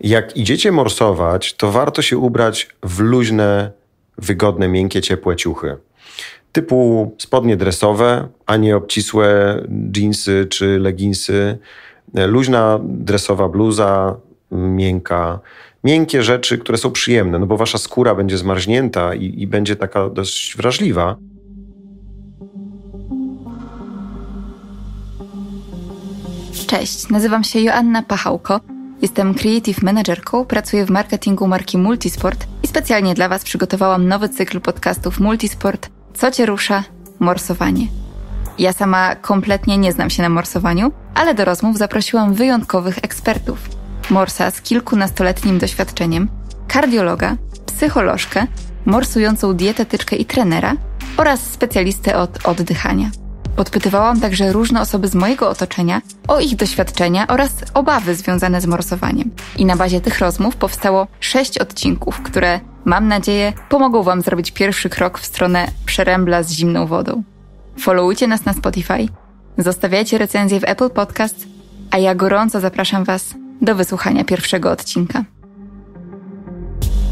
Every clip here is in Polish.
jak idziecie morsować, to warto się ubrać w luźne, wygodne, miękkie, ciepłe ciuchy. Typu spodnie dresowe, a nie obcisłe jeansy czy leginsy. Luźna dresowa bluza, miękka. Miękkie rzeczy, które są przyjemne, no bo wasza skóra będzie zmarznięta i, i będzie taka dość wrażliwa. Cześć, nazywam się Joanna Pachałko Jestem creative managerką, pracuję w marketingu marki Multisport i specjalnie dla Was przygotowałam nowy cykl podcastów Multisport Co Cię rusza? Morsowanie. Ja sama kompletnie nie znam się na morsowaniu, ale do rozmów zaprosiłam wyjątkowych ekspertów. Morsa z kilkunastoletnim doświadczeniem, kardiologa, psycholożkę, morsującą dietetyczkę i trenera oraz specjalistę od oddychania. Podpytywałam także różne osoby z mojego otoczenia o ich doświadczenia oraz obawy związane z morsowaniem. I na bazie tych rozmów powstało sześć odcinków, które, mam nadzieję, pomogą Wam zrobić pierwszy krok w stronę przerębla z zimną wodą. Followujcie nas na Spotify, zostawiajcie recenzję w Apple Podcast, a ja gorąco zapraszam Was do wysłuchania pierwszego odcinka.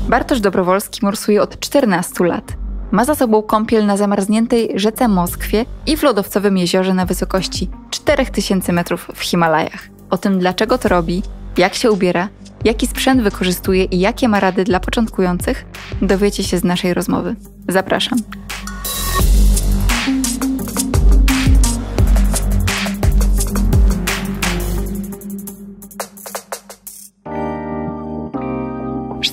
Bartosz Dobrowolski morsuje od 14 lat – ma za sobą kąpiel na zamarzniętej rzece Moskwie i w lodowcowym jeziorze na wysokości 4000 metrów w Himalajach. O tym, dlaczego to robi, jak się ubiera, jaki sprzęt wykorzystuje i jakie ma rady dla początkujących, dowiecie się z naszej rozmowy. Zapraszam.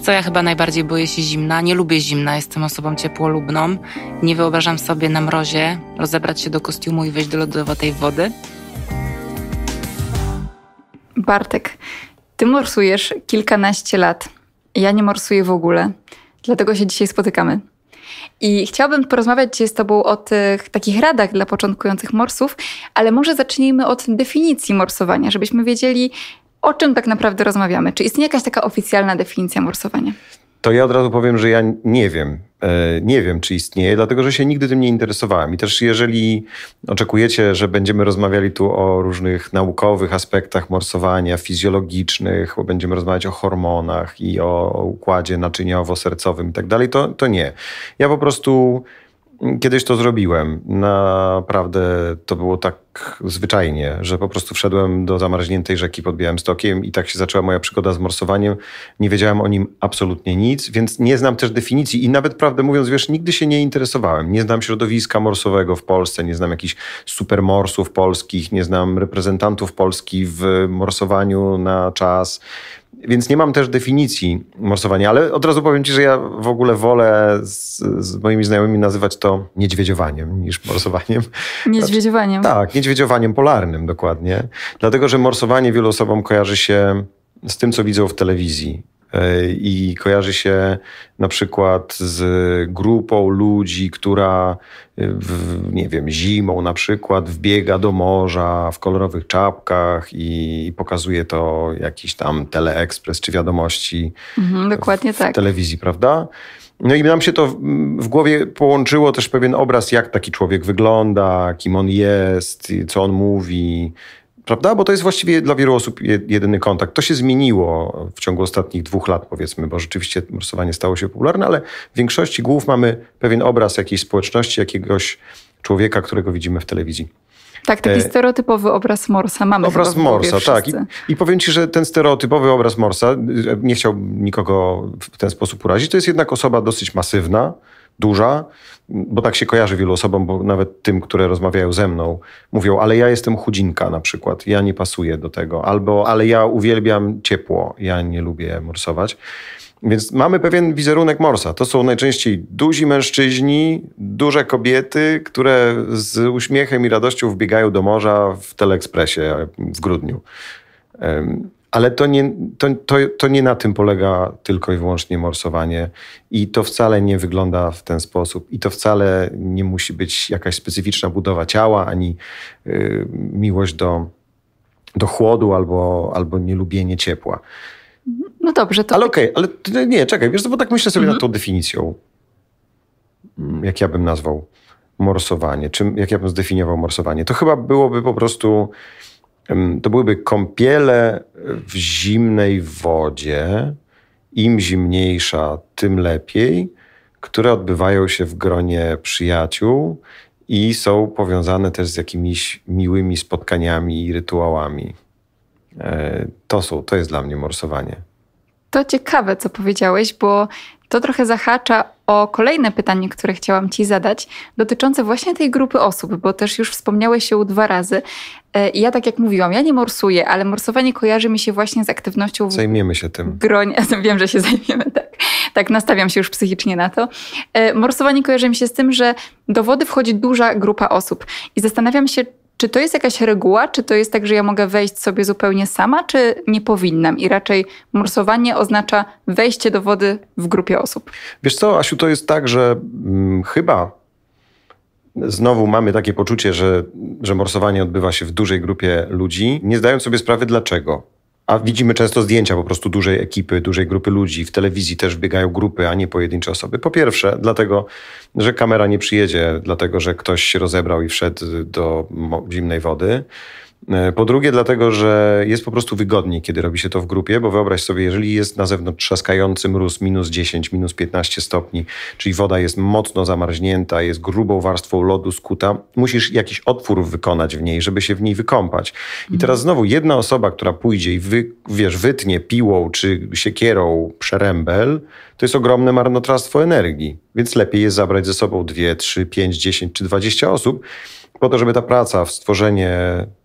co, ja chyba najbardziej boję się zimna. Nie lubię zimna, jestem osobą ciepłolubną. Nie wyobrażam sobie na mrozie rozebrać się do kostiumu i wejść do lodowatej wody. Bartek, ty morsujesz kilkanaście lat. Ja nie morsuję w ogóle. Dlatego się dzisiaj spotykamy. I chciałabym porozmawiać dzisiaj z Tobą o tych takich radach dla początkujących morsów, ale może zacznijmy od definicji morsowania, żebyśmy wiedzieli, o czym tak naprawdę rozmawiamy? Czy istnieje jakaś taka oficjalna definicja morsowania? To ja od razu powiem, że ja nie wiem. E, nie wiem, czy istnieje, dlatego że się nigdy tym nie interesowałem. I też jeżeli oczekujecie, że będziemy rozmawiali tu o różnych naukowych aspektach morsowania, fizjologicznych, bo będziemy rozmawiać o hormonach i o układzie naczyniowo-sercowym i tak dalej, to, to nie. Ja po prostu Kiedyś to zrobiłem. Naprawdę to było tak zwyczajnie, że po prostu wszedłem do zamarzniętej rzeki pod Białymstokiem i tak się zaczęła moja przygoda z morsowaniem. Nie wiedziałem o nim absolutnie nic, więc nie znam też definicji i nawet prawdę mówiąc, wiesz, nigdy się nie interesowałem. Nie znam środowiska morsowego w Polsce, nie znam jakichś supermorsów polskich, nie znam reprezentantów Polski w morsowaniu na czas. Więc nie mam też definicji morsowania, ale od razu powiem ci, że ja w ogóle wolę z, z moimi znajomymi nazywać to niedźwiedziowaniem niż morsowaniem. Niedźwiedziowaniem. Znaczy, tak, niedźwiedziowaniem polarnym dokładnie. Dlatego, że morsowanie wielu osobom kojarzy się z tym, co widzą w telewizji. E, i kojarzy się na przykład z grupą ludzi, która e, w, nie wiem, zimą na przykład wbiega do morza w kolorowych czapkach i pokazuje to jakiś tam teleekspres czy wiadomości. Mhm, dokładnie w, tak. telewizji, prawda? No i nam się to w głowie połączyło też pewien obraz, jak taki człowiek wygląda, kim on jest, co on mówi, Prawda? Bo to jest właściwie dla wielu osób jedyny kontakt. To się zmieniło w ciągu ostatnich dwóch lat, powiedzmy, bo rzeczywiście rysowanie stało się popularne, ale w większości głów mamy pewien obraz jakiejś społeczności, jakiegoś człowieka, którego widzimy w telewizji. Tak, taki e, stereotypowy obraz Morsa mamy. Obraz Morsa, tak. I, I, powiem ci, że ten stereotypowy obraz Morsa, e, nie chciał nikogo w ten sposób urazić, to jest jednak osoba dosyć masywna, duża, bo tak się kojarzy wielu osobom, bo nawet tym, które rozmawiają ze mną, mówią, ale ja jestem chudzinka na przykład, ja nie pasuję do tego, albo ale ja uwielbiam ciepło, ja nie lubię morsować. Więc mamy pewien wizerunek morsa. To są najczęściej duzi mężczyźni, duże kobiety, które z uśmiechem i radością wbiegają do morza w teleekspresie w grudniu. Ale to nie, to, to, to nie na tym polega tylko i wyłącznie morsowanie i to wcale nie wygląda w ten sposób i to wcale nie musi być jakaś specyficzna budowa ciała ani y, miłość do, do chłodu albo, albo nielubienie ciepła. No dobrze, to... Ale tak. okej, okay, ale nie, czekaj, wiesz, bo tak myślę sobie mhm. nad tą definicją, mm, jak ja bym nazwał morsowanie, czym, jak ja bym zdefiniował morsowanie. To chyba byłoby po prostu to byłyby kąpiele w zimnej wodzie, im zimniejsza, tym lepiej, które odbywają się w gronie przyjaciół i są powiązane też z jakimiś miłymi spotkaniami i rytuałami. E, to, są, to jest dla mnie morsowanie. To ciekawe, co powiedziałeś, bo to trochę zahacza o kolejne pytanie, które chciałam Ci zadać, dotyczące właśnie tej grupy osób, bo też już wspomniałeś się dwa razy. E, I ja tak jak mówiłam, ja nie morsuję, ale morsowanie kojarzy mi się właśnie z aktywnością Zajmiemy się tym. Gronie. Wiem, że się zajmiemy, tak. Tak, nastawiam się już psychicznie na to. E, morsowanie kojarzy mi się z tym, że do wody wchodzi duża grupa osób. I zastanawiam się, czy to jest jakaś reguła? Czy to jest tak, że ja mogę wejść sobie zupełnie sama, czy nie powinnam? I raczej morsowanie oznacza wejście do wody w grupie osób. Wiesz co, Asiu, to jest tak, że mm, chyba znowu mamy takie poczucie, że, że morsowanie odbywa się w dużej grupie ludzi, nie zdając sobie sprawy dlaczego. A widzimy często zdjęcia po prostu dużej ekipy, dużej grupy ludzi. W telewizji też biegają grupy, a nie pojedyncze osoby. Po pierwsze, dlatego, że kamera nie przyjedzie, dlatego, że ktoś się rozebrał i wszedł do zimnej wody. E, po drugie, dlatego, że jest po prostu wygodniej, kiedy robi się to w grupie, bo wyobraź sobie, jeżeli jest na zewnątrz trzaskający mróz minus 10, minus 15 stopni, czyli woda jest mocno zamarznięta, jest grubą warstwą lodu skuta, musisz jakiś otwór wykonać w niej, żeby się w niej wykąpać. I teraz mhm. znowu jedna osoba, która pójdzie i wy, wiesz, wytnie piłą czy siekierą przerębel, to jest ogromne marnotrawstwo energii. Więc lepiej jest zabrać ze sobą 2, 3, 5, 10 czy 20 osób po to, żeby ta praca w stworzenie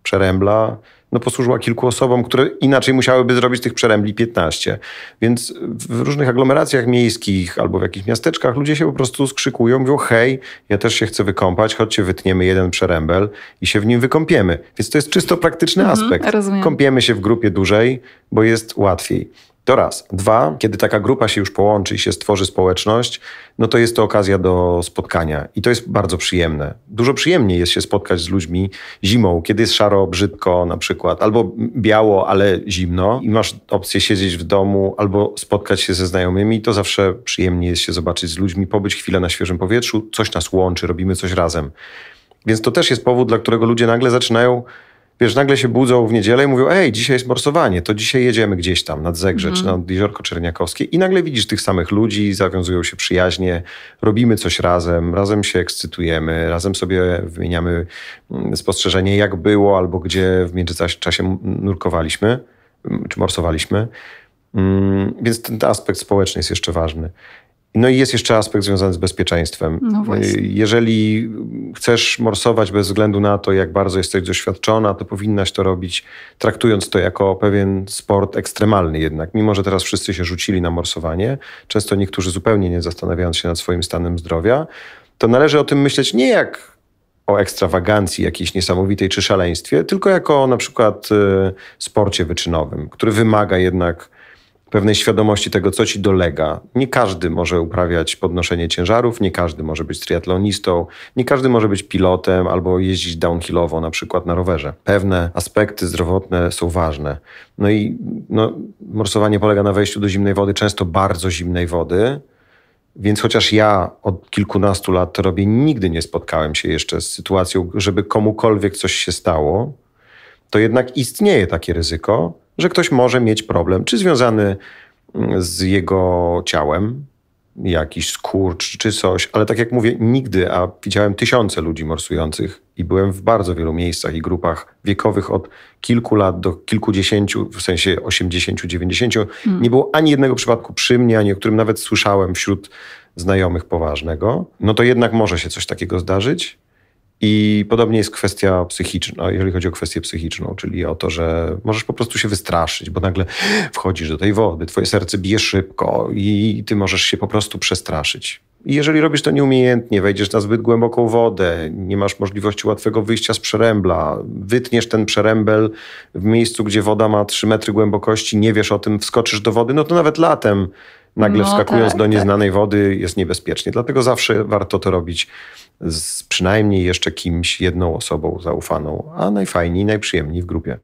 przerębla no, posłużyła kilku osobom, które inaczej musiałyby zrobić tych przerębli 15. Więc w różnych aglomeracjach miejskich albo w jakichś miasteczkach ludzie się po prostu skrzykują, mówią hej, ja też się chcę wykąpać, chodźcie wytniemy jeden przerębel i się w nim wykąpiemy. Więc to jest czysto praktyczny mhm, aspekt. Rozumiem. Kąpiemy się w grupie dużej, bo jest łatwiej. To raz. Dwa, kiedy taka grupa się już połączy i się stworzy społeczność, no to jest to okazja do spotkania i to jest bardzo przyjemne. Dużo przyjemniej jest się spotkać z ludźmi zimą, kiedy jest szaro, brzydko na przykład, albo biało, ale zimno i masz opcję siedzieć w domu albo spotkać się ze znajomymi, to zawsze przyjemniej jest się zobaczyć z ludźmi, pobyć chwilę na świeżym powietrzu, coś nas łączy, robimy coś razem. Więc to też jest powód, dla którego ludzie nagle zaczynają wiesz, nagle się budzą w niedzielę i mówią, ej, dzisiaj jest morsowanie, to dzisiaj jedziemy gdzieś tam nad Zegrze, mm. nad Jeziorko Czerniakowskie i nagle widzisz tych samych ludzi, zawiązują się przyjaźnie, robimy coś razem, razem się ekscytujemy, razem sobie wymieniamy mm, spostrzeżenie, jak było albo gdzie w międzyczasie nurkowaliśmy mm, czy morsowaliśmy. Mm, więc ten aspekt społeczny jest jeszcze ważny. No i jest jeszcze aspekt związany z bezpieczeństwem. No y, Jeżeli chcesz morsować bez względu na to, jak bardzo jesteś doświadczona, to powinnaś to robić, traktując to jako pewien sport ekstremalny jednak. Mimo, że teraz wszyscy się rzucili na morsowanie, często niektórzy zupełnie nie zastanawiając się nad swoim stanem zdrowia, to należy o tym myśleć nie jak o ekstrawagancji jakiejś niesamowitej czy szaleństwie, tylko jako na przykład y, sporcie wyczynowym, który wymaga jednak pewnej świadomości tego, co ci dolega. Nie każdy może uprawiać podnoszenie ciężarów, nie każdy może być triatlonistą, nie każdy może być pilotem albo jeździć downhillowo, na przykład na rowerze. Pewne aspekty zdrowotne są ważne. No i no, morsowanie polega na wejściu do zimnej wody, często bardzo zimnej wody. Więc chociaż ja od kilkunastu lat to robię, nigdy nie spotkałem się jeszcze z sytuacją, żeby komukolwiek coś się stało, to jednak istnieje takie ryzyko, że ktoś może mieć problem, czy związany mm, z jego ciałem, jakiś skurcz czy coś, ale tak jak mówię, nigdy, a widziałem tysiące ludzi morsujących i byłem w bardzo wielu miejscach i grupach wiekowych od kilku lat do kilkudziesięciu, w sensie 80, 90. Mm. Nie było ani jednego przypadku przy mnie, ani o którym nawet słyszałem wśród znajomych poważnego. No to jednak może się coś takiego zdarzyć. I podobnie jest kwestia psychiczna, jeżeli chodzi o kwestię psychiczną, czyli o to, że możesz po prostu się wystraszyć, bo nagle wchodzisz do tej wody, twoje serce bije szybko i ty możesz się po prostu przestraszyć. I jeżeli robisz to nieumiejętnie, wejdziesz na zbyt głęboką wodę, nie masz możliwości łatwego wyjścia z przerębla, wytniesz ten przerębel w miejscu, gdzie woda ma 3 metry głębokości, nie wiesz o tym, wskoczysz do wody, no to nawet latem Nagle no, wskakując tak, do tak. nieznanej tak. wody jest niebezpiecznie. Dlatego zawsze warto to robić z przynajmniej jeszcze kimś, jedną osobą zaufaną, a najfajniej, najprzyjemniej w grupie.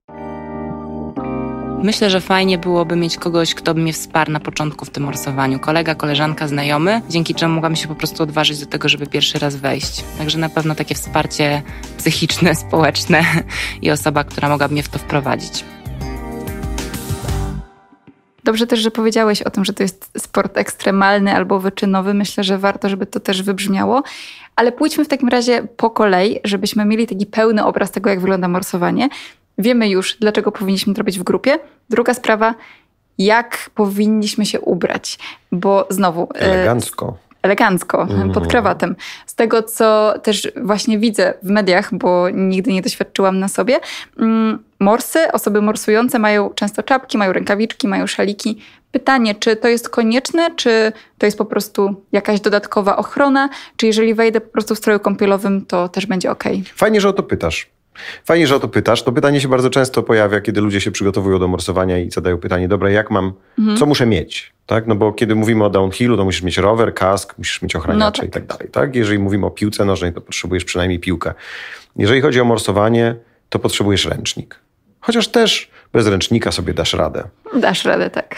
Myślę, że fajnie byłoby mieć kogoś, kto by mnie wsparł na początku w tym morsowaniu. Kolega, koleżanka, znajomy, dzięki czemu mogłam się po prostu odważyć do tego, żeby pierwszy raz wejść. Także na pewno takie wsparcie psychiczne, społeczne i osoba, która mogłaby mnie w to wprowadzić. Dobrze też, że powiedziałeś o tym, że to jest sport ekstremalny albo wyczynowy. Myślę, że warto, żeby to też wybrzmiało. Ale pójdźmy w takim razie po kolei, żebyśmy mieli taki pełny obraz tego, jak wygląda morsowanie. Wiemy już, dlaczego powinniśmy to robić w grupie. Druga sprawa, jak powinniśmy się ubrać, bo znowu. E, Elegancko elegancko mm pod krawatem. Z tego, co też właśnie widzę w mediach, bo nigdy nie doświadczyłam na sobie, mm, morsy, osoby morsujące mają często czapki, mają rękawiczki, mają szaliki. Pytanie, czy to jest konieczne, czy to jest po prostu jakaś dodatkowa ochrona, czy jeżeli wejdę po prostu w stroju kąpielowym, to też będzie ok. Fajnie, że o to pytasz. Fajnie, że o to pytasz. To pytanie się bardzo często pojawia, kiedy ludzie się przygotowują do morsowania i zadają pytanie, dobra, jak mam, mhm. co muszę mieć? Tak? No bo kiedy mówimy o downhillu, to musisz mieć rower, kask, musisz mieć ochraniacze no tak. i tak dalej. Tak? Jeżeli mówimy o piłce nożnej, to potrzebujesz przynajmniej piłkę. Jeżeli chodzi o morsowanie, to potrzebujesz ręcznik. Chociaż też bez ręcznika sobie dasz radę. Dasz radę, tak.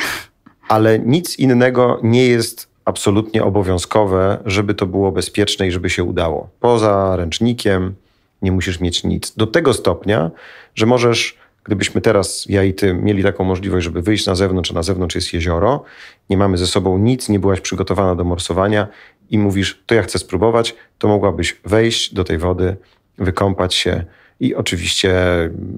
Ale nic innego nie jest absolutnie obowiązkowe, żeby to było bezpieczne i żeby się udało. Poza ręcznikiem, nie musisz mieć nic. Do tego stopnia, że możesz, gdybyśmy teraz, ja i ty, mieli taką możliwość, żeby wyjść na zewnątrz, a na zewnątrz jest jezioro, nie mamy ze sobą nic, nie byłaś przygotowana do morsowania i mówisz, to ja chcę spróbować, to mogłabyś wejść do tej wody, wykąpać się, i oczywiście,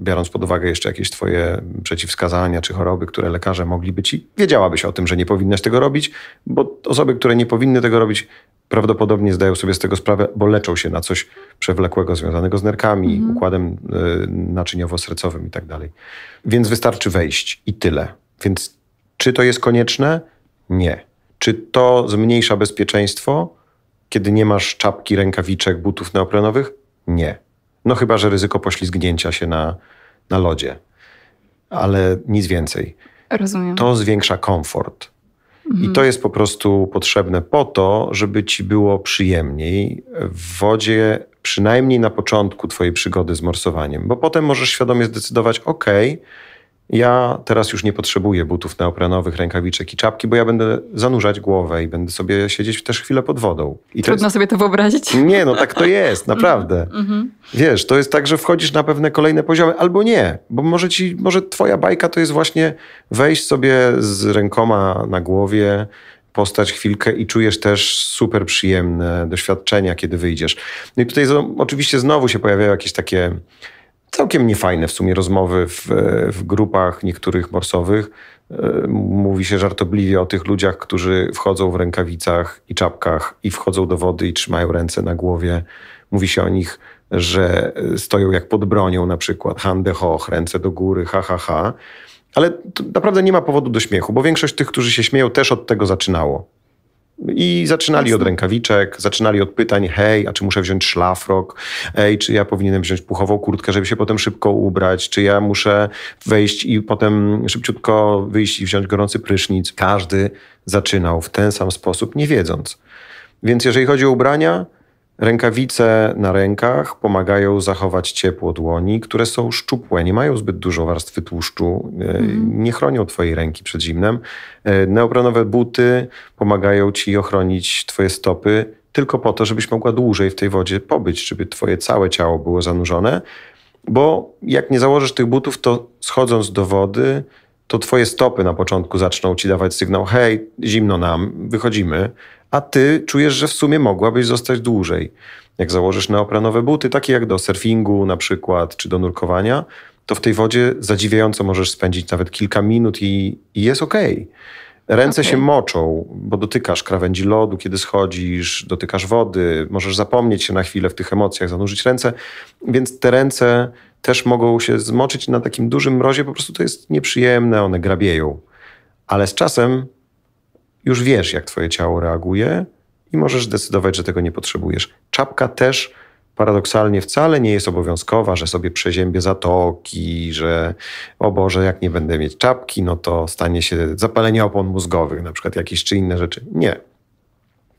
biorąc pod uwagę jeszcze jakieś Twoje przeciwwskazania czy choroby, które lekarze mogliby ci, wiedziałabyś o tym, że nie powinnaś tego robić, bo osoby, które nie powinny tego robić, prawdopodobnie zdają sobie z tego sprawę, bo leczą się na coś przewlekłego związanego z nerkami, mhm. układem y, e, naczyniowo-sercowym i tak dalej. Więc wystarczy wejść i tyle. Więc czy to jest konieczne? Nie. Czy to zmniejsza bezpieczeństwo, kiedy nie masz czapki, rękawiczek, butów neoprenowych? Nie. No chyba, że ryzyko poślizgnięcia się na, na lodzie, ale nic więcej. Rozumiem. To zwiększa komfort. I mhm. to jest po prostu potrzebne po to, żeby ci było przyjemniej w wodzie, przynajmniej na początku twojej przygody z morsowaniem, bo potem możesz świadomie zdecydować, ok, ja teraz już nie potrzebuję butów neoprenowych, rękawiczek i czapki, bo ja będę zanurzać głowę i będę sobie siedzieć też chwilę pod wodą. I Trudno jest... sobie to wyobrazić. Nie, no tak to jest, naprawdę. Mm-hmm, mm-hmm. Wiesz, to jest tak, że wchodzisz na pewne kolejne poziomy, albo nie, bo może, ci, może twoja bajka to jest właśnie wejść sobie z rękoma na głowie, postać chwilkę i czujesz też super przyjemne doświadczenia, kiedy wyjdziesz. No i tutaj oczywiście znowu się pojawiają jakieś takie całkiem niefajne w sumie rozmowy w, w grupach niektórych morsowych. E, mówi się żartobliwie o tych ludziach, którzy wchodzą w rękawicach i czapkach i wchodzą do wody i trzymają ręce na głowie. Mówi się o nich, że e, stoją jak pod bronią na przykład, hande hoch, ręce do góry, ha, ha, ha. Ale naprawdę nie ma powodu do śmiechu, bo większość tych, którzy się śmieją, też od tego zaczynało. I zaczynali od rękawiczek, zaczynali od pytań, hej, a czy muszę wziąć szlafrok, hej, czy ja powinienem wziąć puchową kurtkę, żeby się potem szybko ubrać, czy ja muszę wejść i potem szybciutko wyjść i wziąć gorący prysznic. Każdy zaczynał w ten sam sposób, nie wiedząc. Więc jeżeli chodzi o ubrania, Rękawice na rękach pomagają zachować ciepło dłoni, które są szczupłe, nie mają zbyt dużo warstwy tłuszczu, mm. nie chronią Twojej ręki przed zimnem. E, neoprenowe buty pomagają Ci ochronić Twoje stopy tylko po to, żebyś mogła dłużej w tej wodzie pobyć, żeby Twoje całe ciało było zanurzone, bo jak nie założysz tych butów, to schodząc do wody, to Twoje stopy na początku zaczną Ci dawać sygnał: hej, zimno nam, wychodzimy a ty czujesz, że w sumie mogłabyś zostać dłużej. Jak założysz neoprenowe buty, takie jak do surfingu na przykład, czy do nurkowania, to w tej wodzie zadziwiająco możesz spędzić nawet kilka minut i, i jest okej. Okay. Ręce okay. się moczą, bo dotykasz krawędzi lodu, kiedy schodzisz, dotykasz wody, możesz zapomnieć się na chwilę w tych emocjach, zanurzyć ręce, więc te ręce też mogą się zmoczyć na takim dużym mrozie, po prostu to jest nieprzyjemne, one grabieją. Ale z czasem już wiesz, jak twoje ciało reaguje i możesz decydować, że tego nie potrzebujesz. Czapka też paradoksalnie wcale nie jest obowiązkowa, że sobie przeziębię zatoki, że o Boże, jak nie będę mieć czapki, no to stanie się zapalenie opon mózgowych, na przykład jakieś czy inne rzeczy. Nie.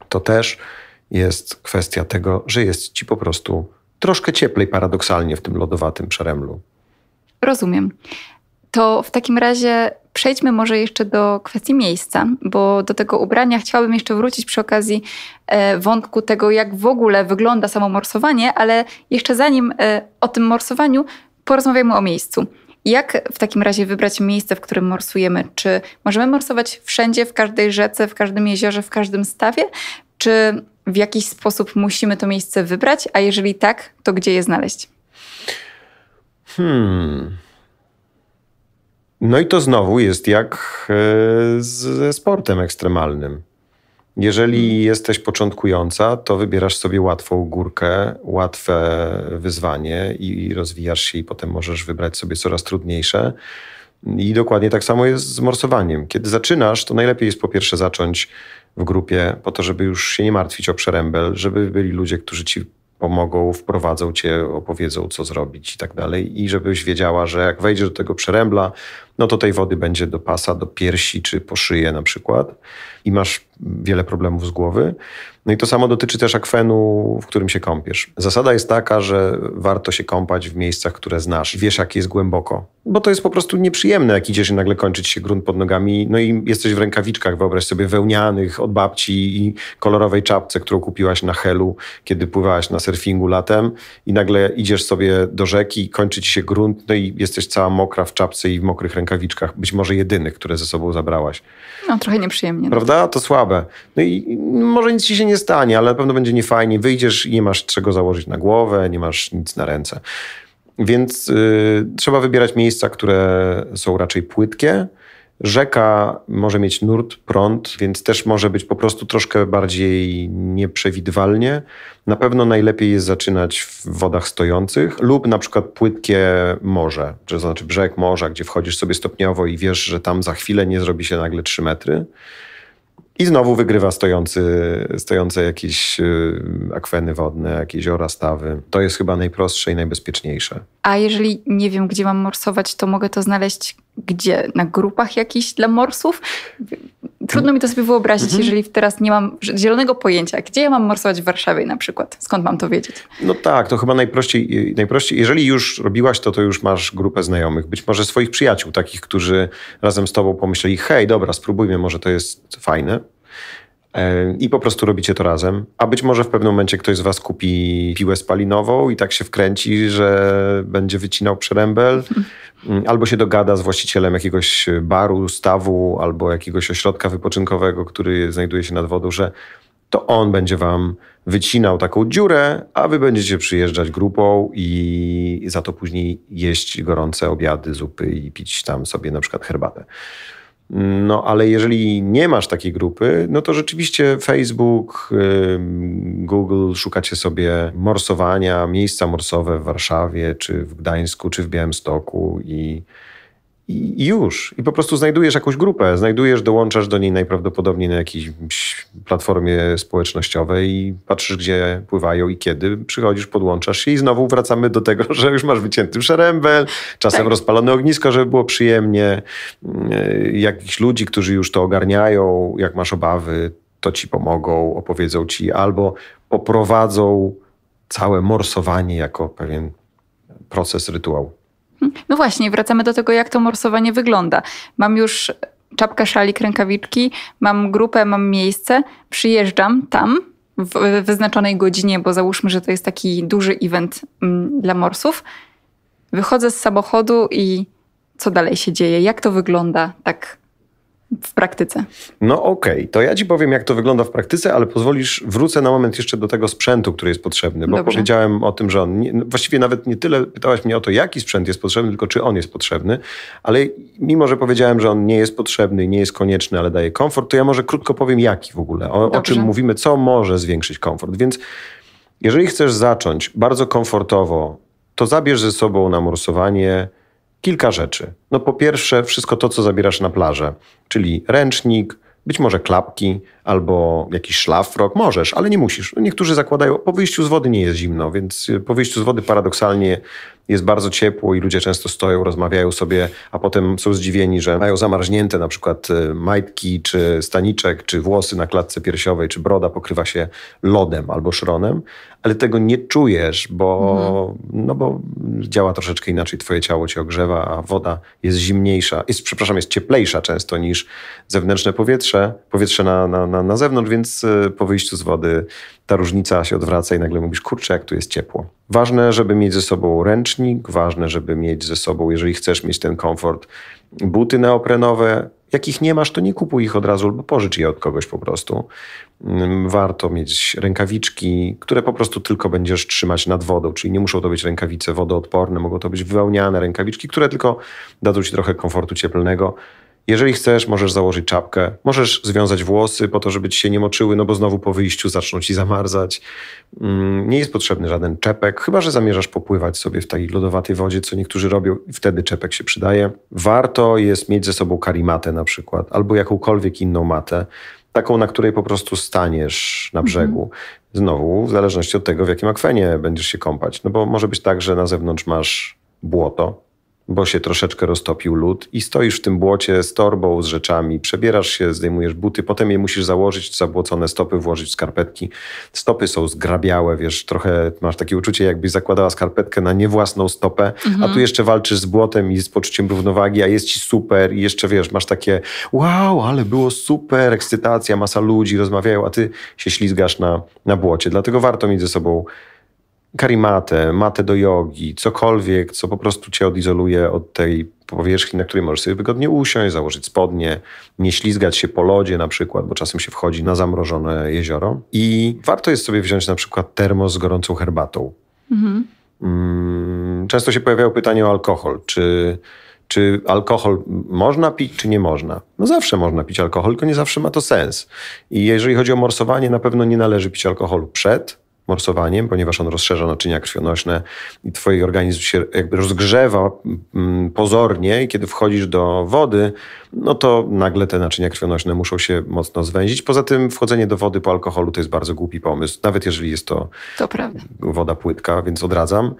To też jest kwestia tego, że jest ci po prostu troszkę cieplej paradoksalnie w tym lodowatym przeremlu. Rozumiem. To w takim razie Przejdźmy może jeszcze do kwestii miejsca, bo do tego ubrania chciałabym jeszcze wrócić przy okazji e, wątku tego, jak w ogóle wygląda samo morsowanie, ale jeszcze zanim e, o tym morsowaniu, porozmawiajmy o miejscu. Jak w takim razie wybrać miejsce, w którym morsujemy? Czy możemy morsować wszędzie, w każdej rzece, w każdym jeziorze, w każdym stawie? Czy w jakiś sposób musimy to miejsce wybrać? A jeżeli tak, to gdzie je znaleźć? Hmm. No i to znowu jest jak e, ze sportem ekstremalnym. Jeżeli mm. jesteś początkująca, to wybierasz sobie łatwą górkę, łatwe wyzwanie i rozwijasz się, i potem możesz wybrać sobie coraz trudniejsze. I dokładnie tak samo jest z morsowaniem. Kiedy zaczynasz, to najlepiej jest po pierwsze zacząć w grupie, po to, żeby już się nie martwić o przerębel, żeby byli ludzie, którzy ci pomogą, wprowadzą cię, opowiedzą, co zrobić i tak dalej. I żebyś wiedziała, że jak wejdziesz do tego przerębla, no to tej wody będzie do pasa, do piersi czy po szyję na przykład. I masz wiele problemów z głowy. No i to samo dotyczy też akwenu, w którym się kąpiesz. Zasada jest taka, że warto się kąpać w miejscach, które znasz. Wiesz, jak jest głęboko. Bo to jest po prostu nieprzyjemne, jak idziesz i nagle kończyć się grunt pod nogami, no i jesteś w rękawiczkach, wyobraź sobie, wełnianych od babci i kolorowej czapce, którą kupiłaś na helu, kiedy pływałaś na surfingu latem i nagle idziesz sobie do rzeki, kończy ci się grunt, no i jesteś cała mokra w czapce i w mokrych rękawiczkach, być może jedynych, które ze sobą zabrałaś. No, trochę nieprzyjemnie. No. Prawda? To słabe. No i może nic ci się nie stanie, ale na pewno będzie niefajnie. Wyjdziesz i nie masz czego założyć na głowę, nie masz nic na ręce. Więc y, trzeba wybierać miejsca, które są raczej płytkie. Rzeka może mieć nurt, prąd, więc też może być po prostu troszkę bardziej nieprzewidywalnie. Na pewno najlepiej jest zaczynać w wodach stojących lub na przykład płytkie morze, to znaczy brzeg morza, gdzie wchodzisz sobie stopniowo i wiesz, że tam za chwilę nie zrobi się nagle 3 metry. I znowu wygrywa stojący, stojące jakieś y, akweny wodne, jakieś jeziora, stawy. To jest chyba najprostsze i najbezpieczniejsze. A jeżeli nie wiem, gdzie mam morsować, to mogę to znaleźć gdzie? Na grupach jakichś dla morsów? Trudno mi to sobie wyobrazić, mhm. jeżeli teraz nie mam zielonego pojęcia, gdzie ja mam morsować w Warszawie na przykład. Skąd mam to wiedzieć? No tak, to chyba najprościej. E, najprościej. Jeżeli już robiłaś to, to już masz grupę znajomych, być może swoich przyjaciół, takich, którzy razem z tobą pomyśleli, hej, dobra, spróbujmy, może to jest fajne e, i po prostu robicie to razem. A być może w pewnym momencie ktoś z Was kupi piłę spalinową i tak się wkręci, że będzie wycinał przerębel, Mm, albo się dogada z właścicielem jakiegoś e, baru, stawu albo jakiegoś ośrodka wypoczynkowego, który znajduje się nad wodą, że to on będzie wam wycinał taką dziurę, a wy będziecie przyjeżdżać grupą i za to później jeść gorące obiady, zupy i pić tam sobie na przykład herbatę. No ale jeżeli nie masz takiej grupy, no to rzeczywiście Facebook, Google, szukacie sobie morsowania, miejsca morsowe w Warszawie, czy w Gdańsku, czy w Białymstoku i i już. I po prostu znajdujesz jakąś grupę, znajdujesz, dołączasz do niej najprawdopodobniej na jakiejś platformie społecznościowej i patrzysz, gdzie pływają i kiedy. Przychodzisz, podłączasz się i znowu wracamy do tego, że już masz wycięty szerembel, czasem tak. rozpalone ognisko, żeby było przyjemnie. Mm, jakichś ludzi, którzy już to ogarniają, jak masz obawy, to ci pomogą, opowiedzą ci albo poprowadzą całe morsowanie jako pewien proces, rytuał. No właśnie, wracamy do tego, jak to morsowanie wygląda. Mam już czapkę, szalik, rękawiczki, mam grupę, mam miejsce, przyjeżdżam tam w wyznaczonej godzinie, bo załóżmy, że to jest taki duży event mm, dla morsów. Wychodzę z samochodu i co dalej się dzieje? Jak to wygląda tak w praktyce? No okej, okay. to ja ci powiem, jak to wygląda w praktyce, ale pozwolisz, wrócę na moment jeszcze do tego sprzętu, który jest potrzebny, bo Dobrze. powiedziałem o tym, że on, nie, no właściwie nawet nie tyle pytałaś mnie o to, jaki sprzęt jest potrzebny, tylko czy on jest potrzebny, ale mimo, że powiedziałem, że on nie jest potrzebny, nie jest konieczny, ale daje komfort, to ja może krótko powiem, jaki w ogóle, o, o czym mówimy, co może zwiększyć komfort, więc jeżeli chcesz zacząć bardzo komfortowo, to zabierz ze sobą na morsowanie Kilka rzeczy. No po pierwsze, wszystko to, co zabierasz na plażę, czyli ręcznik, być może klapki albo jakiś szlafrok. Możesz, ale nie musisz. No, niektórzy zakładają, po wyjściu z wody nie jest zimno, więc po wyjściu z wody paradoksalnie jest bardzo ciepło i ludzie często stoją, rozmawiają sobie, a potem są zdziwieni, że mają zamarznięte na przykład e, majtki, czy staniczek, czy włosy na klatce piersiowej, czy broda pokrywa się lodem albo szronem ale tego nie czujesz, bo, mhm. no bo działa troszeczkę inaczej, twoje ciało cię ogrzewa, a woda jest zimniejsza, jest, przepraszam, jest cieplejsza często niż zewnętrzne powietrze, powietrze na, na, na, na zewnątrz, więc y, po wyjściu z wody ta różnica się odwraca i nagle mówisz, kurczę, jak tu jest ciepło. Ważne, żeby mieć ze sobą ręcznik, ważne, żeby mieć ze sobą, jeżeli chcesz mieć ten komfort, buty neoprenowe, jak ich nie masz, to nie kupuj ich od razu albo pożycz je od kogoś po prostu. Mm, warto mieć rękawiczki, które po prostu tylko będziesz trzymać nad wodą, czyli nie muszą to być rękawice wodoodporne, mogą to być wypełniane rękawiczki, które tylko dadzą ci trochę komfortu cieplnego. Jeżeli chcesz, możesz założyć czapkę, możesz związać włosy po to, żeby ci się nie moczyły, no bo znowu po wyjściu zaczną ci zamarzać. Mm, nie jest potrzebny żaden czepek, chyba że zamierzasz popływać sobie w takiej lodowatej wodzie, co niektórzy robią i wtedy czepek się przydaje. Warto jest mieć ze sobą karimatę na przykład, albo jakąkolwiek inną matę, taką, na której po prostu staniesz na mhm. brzegu. Znowu, w zależności od tego, w jakim akwenie będziesz się kąpać, no bo może być tak, że na zewnątrz masz błoto, bo się troszeczkę roztopił lód i stoisz w tym błocie z torbą, z rzeczami, przebierasz się, zdejmujesz buty, potem je musisz założyć, zabłocone stopy włożyć skarpetki. Stopy są zgrabiałe, wiesz, trochę masz takie uczucie, jakbyś zakładała skarpetkę na niewłasną stopę, mhm. a tu mhm. jeszcze walczysz z błotem i z poczuciem równowagi, a jest ci super i jeszcze, wiesz, masz takie wow, ale było super, ekscytacja, masa ludzi, rozmawiają, a ty się ślizgasz na, na błocie. Dlatego warto mieć ze sobą karimatę, matę do jogi, cokolwiek, co po prostu cię odizoluje od tej powierzchni, na której możesz sobie wygodnie usiąść, założyć spodnie, nie ślizgać się po lodzie na przykład, bo czasem się wchodzi na zamrożone jezioro. I warto jest sobie wziąć na przykład termos z gorącą herbatą. Mhm. Mm, często się pojawiało pytanie o alkohol. Czy, czy alkohol można pić, czy nie można? No zawsze można pić alkohol, tylko nie zawsze ma to sens. I jeżeli chodzi o morsowanie, na pewno nie należy pić alkoholu przed, morsowaniem, ponieważ on rozszerza naczynia krwionośne i twój organizm się jakby rozgrzewa mm, pozornie i kiedy wchodzisz do wody, no to nagle te naczynia krwionośne muszą się mocno zwęzić. Poza tym wchodzenie do wody po alkoholu to jest bardzo głupi pomysł, nawet jeżeli jest to, to woda płytka, więc odradzam.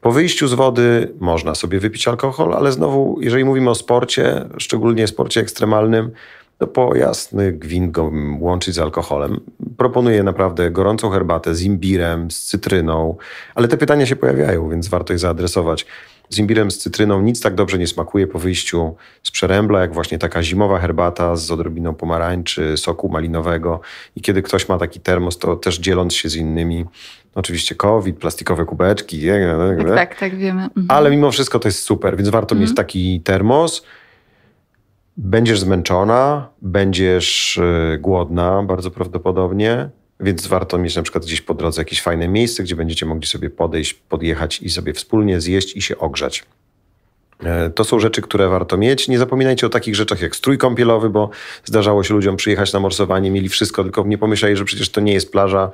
Po wyjściu z wody można sobie wypić alkohol, ale znowu, jeżeli mówimy o sporcie, szczególnie sporcie ekstremalnym, to po jasny gwint go łączyć z alkoholem proponuję naprawdę gorącą herbatę z imbirem, z cytryną, ale te pytania się pojawiają, więc warto je zaadresować. Z imbirem, z cytryną nic tak dobrze nie smakuje po wyjściu z przerębla, jak właśnie taka zimowa herbata z odrobiną pomarańczy, soku malinowego. I kiedy ktoś ma taki termos, to też dzieląc się z innymi, oczywiście COVID, plastikowe kubeczki. Tak, tak, tak, tak wiemy. Mhm. Ale mimo wszystko to jest super, więc warto mhm. mieć taki termos. Będziesz zmęczona, będziesz e, głodna bardzo prawdopodobnie, więc warto mieć na przykład gdzieś po drodze jakieś fajne miejsce, gdzie będziecie mogli sobie podejść, podjechać i sobie wspólnie zjeść i się ogrzać. E, to są rzeczy, które warto mieć. Nie zapominajcie o takich rzeczach jak strój kąpielowy, bo zdarzało się ludziom przyjechać na morsowanie, mieli wszystko, tylko nie pomyśleli, że przecież to nie jest plaża,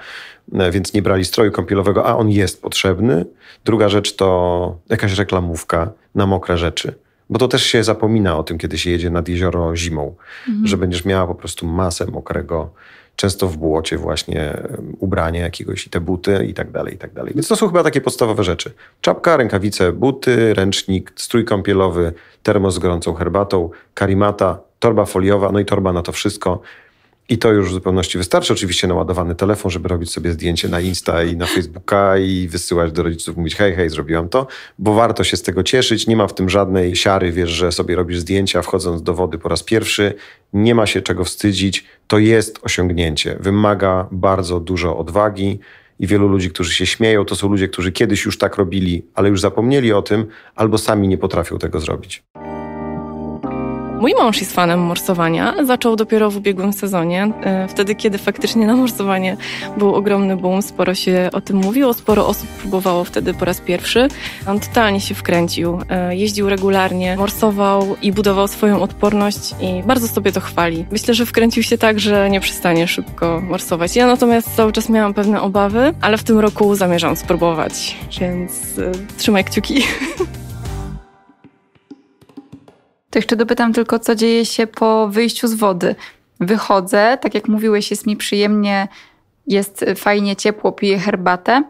e, więc nie brali stroju kąpielowego, a on jest potrzebny. Druga rzecz to jakaś reklamówka na mokre rzeczy. Bo to też się zapomina o tym, kiedy się jedzie nad jezioro zimą, mhm. że będziesz miała po prostu masę mokrego, często w błocie właśnie ubrania jakiegoś i te buty i tak dalej, i tak dalej. Więc to są chyba takie podstawowe rzeczy. Czapka, rękawice, buty, ręcznik, strój kąpielowy, termos z gorącą herbatą, karimata, torba foliowa, no i torba na to wszystko. I to już w zupełności wystarczy. Oczywiście naładowany telefon, żeby robić sobie zdjęcie na Insta i na Facebooka i wysyłać do rodziców, mówić hej, hej, zrobiłam to, bo warto się z tego cieszyć. Nie ma w tym żadnej siary, wiesz, że sobie robisz zdjęcia wchodząc do wody po raz pierwszy. Nie ma się czego wstydzić. To jest osiągnięcie. Wymaga bardzo dużo odwagi i wielu ludzi, którzy się śmieją, to są ludzie, którzy kiedyś już tak robili, ale już zapomnieli o tym albo sami nie potrafią tego zrobić. Mój mąż jest fanem morsowania. Zaczął dopiero w ubiegłym sezonie, e, wtedy kiedy faktycznie na morsowanie był ogromny boom. Sporo się o tym mówiło, sporo osób próbowało wtedy po raz pierwszy. On totalnie się wkręcił. E, jeździł regularnie, morsował i budował swoją odporność i bardzo sobie to chwali. Myślę, że wkręcił się tak, że nie przestanie szybko morsować. Ja natomiast cały czas miałam pewne obawy, ale w tym roku zamierzam spróbować, więc e, trzymaj kciuki. To jeszcze dopytam tylko, co dzieje się po wyjściu z wody. Wychodzę, tak jak mówiłeś, jest mi przyjemnie, jest fajnie, ciepło, piję herbatę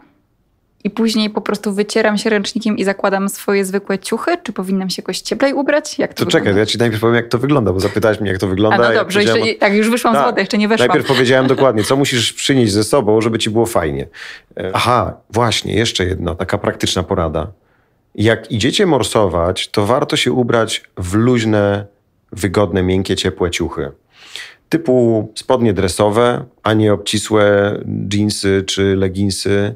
i później po prostu wycieram się ręcznikiem i zakładam swoje zwykłe ciuchy? Czy powinnam się jakoś cieplej ubrać? Jak to, to czekaj, ja ci najpierw powiem, jak to wygląda, bo zapytałeś mnie, jak to wygląda. A no dobrze, jeszcze, od... tak, już wyszłam A, z tak. wody, jeszcze nie weszłam. Najpierw powiedziałem dokładnie, co musisz przynieść ze sobą, żeby ci było fajnie. E, aha, właśnie, jeszcze jedna taka praktyczna porada jak idziecie morsować, to warto się ubrać w luźne, wygodne, miękkie, ciepłe ciuchy. Typu spodnie dresowe, a nie obcisłe jeansy czy leginsy,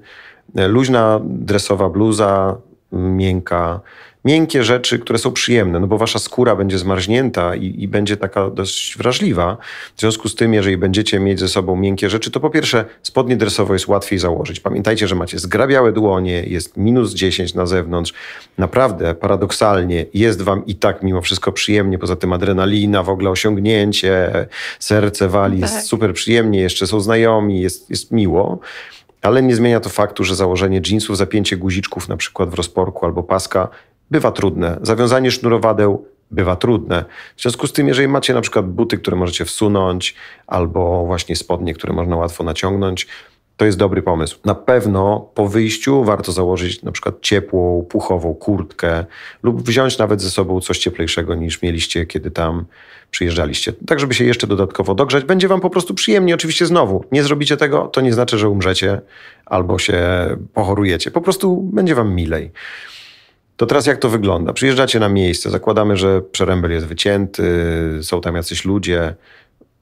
e, luźna dresowa bluza, miękka, miękkie rzeczy, które są przyjemne, no bo wasza skóra będzie zmarznięta i, i, będzie taka dość wrażliwa. W związku z tym, jeżeli będziecie mieć ze sobą miękkie rzeczy, to po pierwsze spodnie dresowe jest łatwiej założyć. Pamiętajcie, że macie zgrabiałe dłonie, jest minus 10 na zewnątrz. Naprawdę, paradoksalnie, jest wam i tak mimo wszystko przyjemnie, poza tym adrenalina, w ogóle osiągnięcie, serce wali, tak. jest super przyjemnie, jeszcze są znajomi, jest, jest miło. Ale nie zmienia to faktu, że założenie dżinsów, zapięcie guziczków na przykład w rozporku albo paska bywa trudne. Zawiązanie sznurowadeł bywa trudne. W związku z tym, jeżeli macie na przykład buty, które możecie wsunąć, albo właśnie spodnie, które można łatwo naciągnąć, to jest dobry pomysł. Na pewno po wyjściu warto założyć na przykład ciepłą, puchową kurtkę lub wziąć nawet ze sobą coś cieplejszego niż mieliście, kiedy tam przyjeżdżaliście. Tak, żeby się jeszcze dodatkowo dogrzać. Będzie wam po prostu przyjemnie. Oczywiście znowu, nie zrobicie tego, to nie znaczy, że umrzecie albo się pochorujecie. Po prostu będzie wam milej. To teraz jak to wygląda? Przyjeżdżacie na miejsce, zakładamy, że przerębel jest wycięty, są tam jacyś ludzie.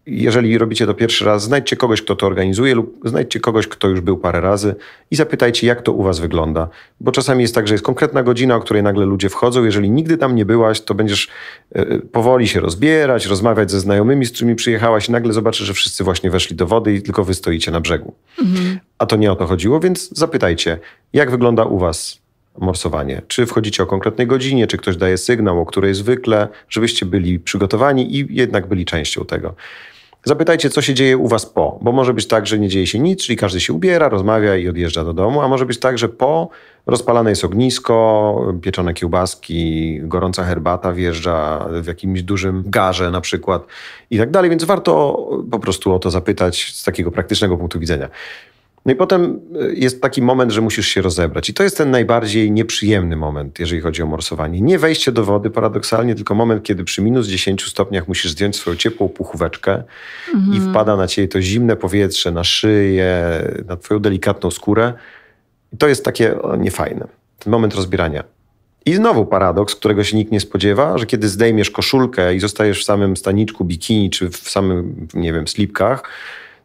Jeżeli robicie to pierwszy raz, znajdźcie kogoś, kto to organizuje, lub znajdźcie kogoś, kto już był parę razy i zapytajcie, jak to u Was wygląda. Bo czasami jest tak, że jest konkretna godzina, o której nagle ludzie wchodzą. Jeżeli nigdy tam nie byłaś, to będziesz e, e, powoli się rozbierać, rozmawiać ze znajomymi, z którymi przyjechałaś, i nagle zobaczysz, że wszyscy właśnie weszli do wody i tylko Wy stoicie na brzegu. Mhm. A to nie o to chodziło, więc zapytajcie, jak wygląda u Was morsowanie. Czy wchodzicie o konkretnej godzinie, czy ktoś daje sygnał, o której zwykle, żebyście byli przygotowani i jednak byli częścią tego. Zapytajcie, co się dzieje u was po, bo może być tak, że nie dzieje się nic, czyli każdy się ubiera, rozmawia i odjeżdża do domu, a może być tak, że po rozpalane jest ognisko, pieczone kiełbaski, gorąca herbata wjeżdża w jakimś dużym garze na przykład i tak dalej, więc warto po prostu o to zapytać z takiego praktycznego punktu widzenia. No i potem e, jest taki moment, że musisz się rozebrać. I to jest ten najbardziej nieprzyjemny moment, jeżeli chodzi o morsowanie. Nie wejście do wody paradoksalnie, tylko moment, kiedy przy minus 10 stopniach musisz zdjąć swoją ciepłą puchóweczkę mhm. i wpada na ciebie to zimne powietrze, na szyję, na twoją delikatną skórę. I to jest takie niefajne. Ten moment rozbierania. I znowu paradoks, którego się nikt nie spodziewa, że kiedy zdejmiesz koszulkę i zostajesz w samym staniczku bikini czy w samym, nie wiem, slipkach,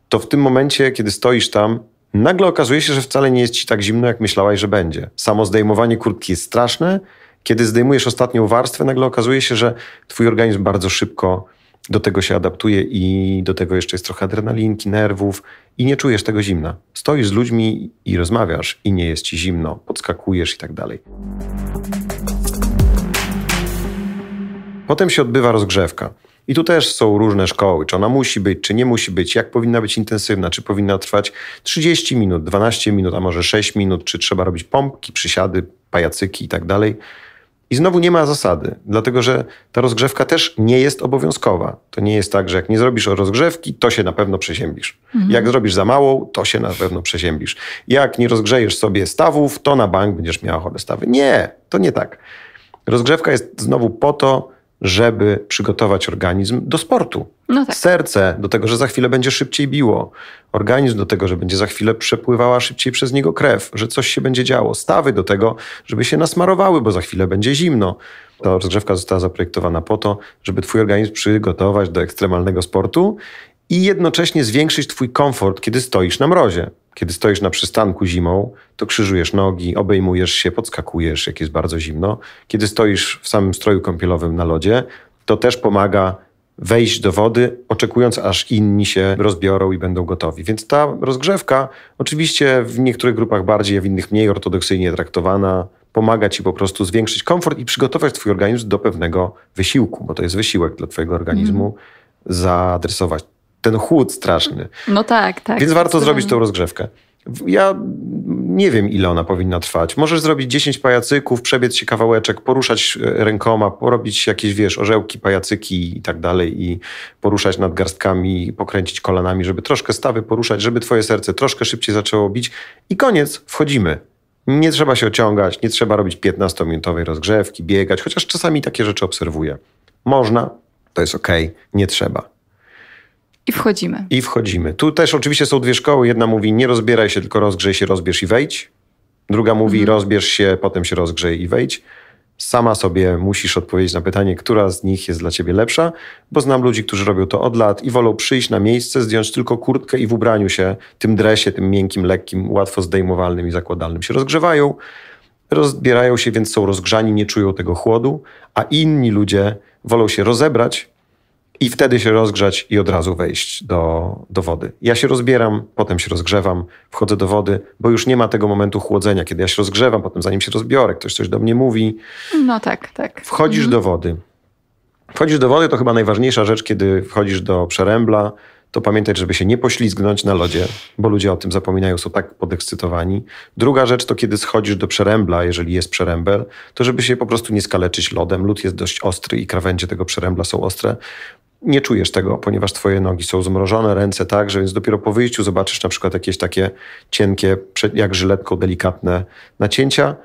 to w tym momencie, kiedy stoisz tam, Nagle okazuje się, że wcale nie jest ci tak zimno, jak myślałaś, że będzie. Samo zdejmowanie kurtki jest straszne. Kiedy zdejmujesz ostatnią warstwę, nagle okazuje się, że twój organizm bardzo szybko do tego się adaptuje i do tego jeszcze jest trochę adrenalinki, nerwów i nie czujesz tego zimna. Stoisz z ludźmi i rozmawiasz i nie jest ci zimno, podskakujesz i tak dalej. Potem się odbywa rozgrzewka. I tu też są różne szkoły, czy ona musi być, czy nie musi być, jak powinna być intensywna, czy powinna trwać 30 minut, 12 minut, a może 6 minut, czy trzeba robić pompki, przysiady, pajacyki i tak dalej. I znowu nie ma zasady, dlatego że ta rozgrzewka też nie jest obowiązkowa. To nie jest tak, że jak nie zrobisz rozgrzewki, to się na pewno przeziębisz. Mhm. Jak zrobisz za małą, to się na pewno przeziębisz. Jak nie rozgrzejesz sobie stawów, to na bank będziesz miała chore stawy. Nie, to nie tak. Rozgrzewka jest znowu po to, żeby przygotować organizm do sportu. No tak. Serce do tego, że za chwilę będzie szybciej biło, organizm do tego, że będzie za chwilę przepływała szybciej przez niego krew, że coś się będzie działo, stawy do tego, żeby się nasmarowały, bo za chwilę będzie zimno. Ta rozgrzewka została zaprojektowana po to, żeby twój organizm przygotować do ekstremalnego sportu i jednocześnie zwiększyć twój komfort, kiedy stoisz na mrozie. Kiedy stoisz na przystanku zimą, to krzyżujesz nogi, obejmujesz się, podskakujesz, jak jest bardzo zimno. Kiedy stoisz w samym stroju kąpielowym na lodzie, to też pomaga wejść do wody, oczekując aż inni się rozbiorą i będą gotowi. Więc ta rozgrzewka, oczywiście w niektórych grupach bardziej, a w innych mniej ortodoksyjnie traktowana, pomaga ci po prostu zwiększyć komfort i przygotować twój organizm do pewnego wysiłku, bo to jest wysiłek dla twojego organizmu, mm. zaadresować ten chłód straszny. No tak, tak. Więc warto zrobić tą rozgrzewkę. Ja nie wiem, ile ona powinna trwać. Możesz zrobić 10 pajacyków, przebiec się kawałeczek, poruszać e, rękoma, porobić jakieś, wiesz, orzełki, pajacyki i tak dalej i poruszać nad garstkami, pokręcić kolanami, żeby troszkę stawy poruszać, żeby twoje serce troszkę szybciej zaczęło bić i koniec, wchodzimy. Nie trzeba się ociągać, nie trzeba robić 15-minutowej rozgrzewki, biegać, chociaż czasami takie rzeczy obserwuję. Można, to jest ok, nie trzeba. I wchodzimy. I wchodzimy. Tu też oczywiście są dwie szkoły. Jedna mówi nie rozbieraj się, tylko rozgrzej się, rozbierz i wejdź. Druga mówi mhm. rozbierz się, potem się rozgrzej i wejdź. Sama sobie musisz odpowiedzieć na pytanie, która z nich jest dla ciebie lepsza, bo znam ludzi, którzy robią to od lat i wolą przyjść na miejsce, zdjąć tylko kurtkę i w ubraniu się, tym dresie, tym miękkim, lekkim, łatwo zdejmowalnym i zakładalnym się rozgrzewają. Rozbierają się, więc są rozgrzani, nie czują tego chłodu, a inni ludzie wolą się rozebrać, i wtedy się rozgrzać i od razu wejść do, do wody. Ja się rozbieram, potem się rozgrzewam, wchodzę do wody, bo już nie ma tego momentu chłodzenia, kiedy ja się rozgrzewam, potem zanim się rozbiorę, ktoś coś do mnie mówi. No tak, tak. Wchodzisz mhm. do wody. Wchodzisz do wody to chyba najważniejsza rzecz, kiedy wchodzisz do przerębla, to pamiętaj, żeby się nie poślizgnąć na lodzie, bo ludzie o tym zapominają, są tak podekscytowani. Druga rzecz to kiedy schodzisz do przerębla, jeżeli jest przerębel, to żeby się po prostu nie skaleczyć lodem. Lód jest dość ostry i krawędzie tego przerębla są ostre nie czujesz tego, ponieważ twoje nogi są zmrożone, ręce także, więc dopiero po wyjściu zobaczysz na przykład jakieś takie cienkie, jak żyletko, delikatne nacięcia,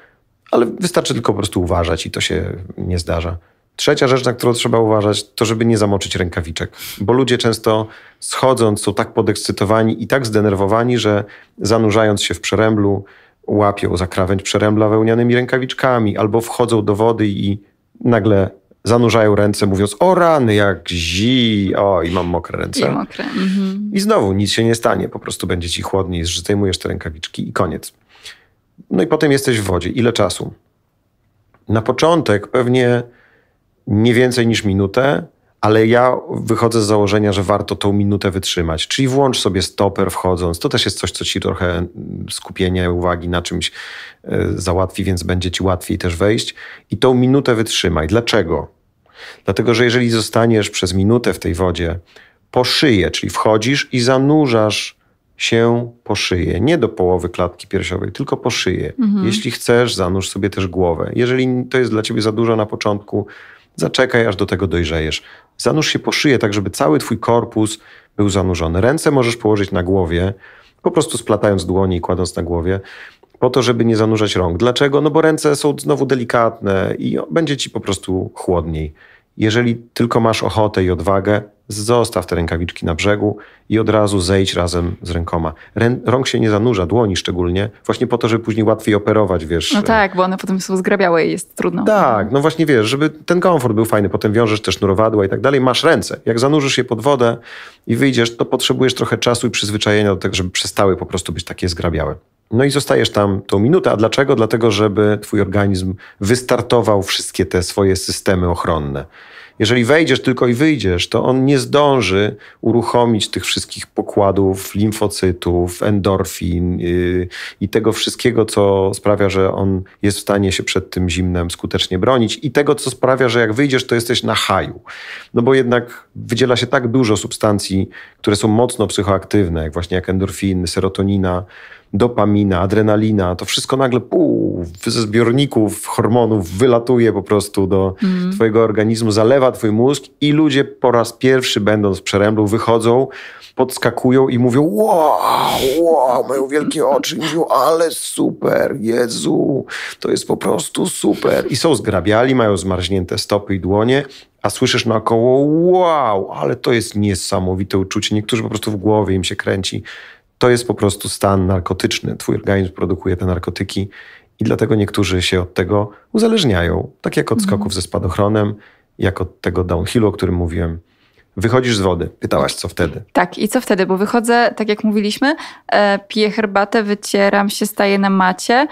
ale wystarczy tylko po prostu uważać i to się nie zdarza. Trzecia rzecz, na którą trzeba uważać, to żeby nie zamoczyć rękawiczek, bo ludzie często schodząc są tak podekscytowani i tak zdenerwowani, że zanurzając się w przeręblu, łapią za krawędź przerębla wełnianymi rękawiczkami albo wchodzą do wody i nagle zanurzają ręce, mówiąc o rany, jak zi, o i mam mokre ręce. I, mokre. Mhm. I znowu nic się nie stanie, po prostu będzie ci chłodniej, że zdejmujesz te rękawiczki i koniec. No i potem jesteś w wodzie. Ile czasu? Na początek pewnie nie więcej niż minutę, ale ja wychodzę z założenia, że warto tą minutę wytrzymać. Czyli włącz sobie stoper wchodząc. To też jest coś, co ci trochę mm, skupienia uwagi na czymś e, załatwi, więc będzie ci łatwiej też wejść. I tą minutę wytrzymaj. Dlaczego? Dlatego, że jeżeli zostaniesz przez minutę w tej wodzie po szyję, czyli wchodzisz i zanurzasz się po szyję, nie do połowy klatki piersiowej, tylko po szyję. Mhm. Jeśli chcesz, zanurz sobie też głowę. Jeżeli to jest dla ciebie za dużo na początku, zaczekaj, aż do tego dojrzejesz. Zanurz się po szyję, tak żeby cały twój korpus był zanurzony. Ręce możesz położyć na głowie, po prostu splatając dłoni i kładąc na głowie, po to, żeby nie zanurzać rąk. Dlaczego? No bo ręce są znowu delikatne i będzie ci po prostu chłodniej. Jeżeli tylko masz ochotę i odwagę, zostaw te rękawiczki na brzegu i od razu zejdź razem z rękoma. Rę, rąk się nie zanurza, dłoni szczególnie, właśnie po to, żeby później łatwiej operować, wiesz. No e, tak, bo one potem są zgrabiałe i jest trudno. Tak, no właśnie wiesz, żeby ten komfort był fajny, potem wiążesz też sznurowadła i tak dalej, masz ręce. Jak zanurzysz je pod wodę i wyjdziesz, to potrzebujesz trochę czasu i przyzwyczajenia do tego, żeby przestały po prostu być takie zgrabiałe. No i zostajesz tam tą minutę. A dlaczego? Dlatego, żeby twój organizm wystartował wszystkie te swoje systemy ochronne. Jeżeli wejdziesz tylko i wyjdziesz, to on nie zdąży uruchomić tych wszystkich pokładów limfocytów, endorfin yy, i tego wszystkiego, co sprawia, że on jest w stanie się przed tym zimnem skutecznie bronić i tego, co sprawia, że jak wyjdziesz, to jesteś na haju. No bo jednak wydziela się tak dużo substancji, które są mocno psychoaktywne, jak właśnie jak endorfiny, serotonina, dopamina, adrenalina, to wszystko nagle pół ze zbiorników hormonów wylatuje po prostu do mm. twojego organizmu, zalewa twój mózg i ludzie po raz pierwszy będąc w przeręblu wychodzą, podskakują i mówią wow, wow, mają wielkie oczy i mówią ale super, Jezu, to jest po prostu super. I są zgrabiali, mają zmarznięte stopy i dłonie, a słyszysz naokoło wow, ale to jest niesamowite uczucie. Niektórzy po prostu w głowie im się kręci to jest po prostu stan narkotyczny. Twój organizm produkuje te narkotyki i dlatego niektórzy się od tego uzależniają, tak jak od mhm. skoków ze spadochronem, jak od tego downhillu, o którym mówiłem. Wychodzisz z wody. Pytałaś, co wtedy? Tak, i co wtedy? Bo wychodzę, tak jak mówiliśmy, e, piję herbatę, wycieram się, staję na macie,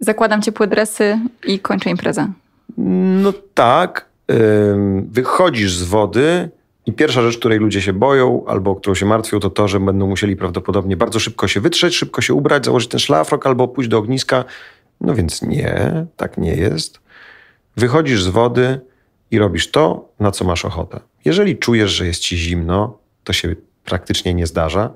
zakładam ciepłe dresy i kończę imprezę. No tak. Wychodzisz z wody, i pierwsza rzecz, której ludzie się boją albo którą się martwią, to to, że będą musieli prawdopodobnie bardzo szybko się wytrzeć, szybko się ubrać, założyć ten szlafrok albo pójść do ogniska. No więc nie, tak nie jest. Wychodzisz z wody i robisz to, na co masz ochotę. Jeżeli czujesz, że jest ci zimno, to się praktycznie nie zdarza,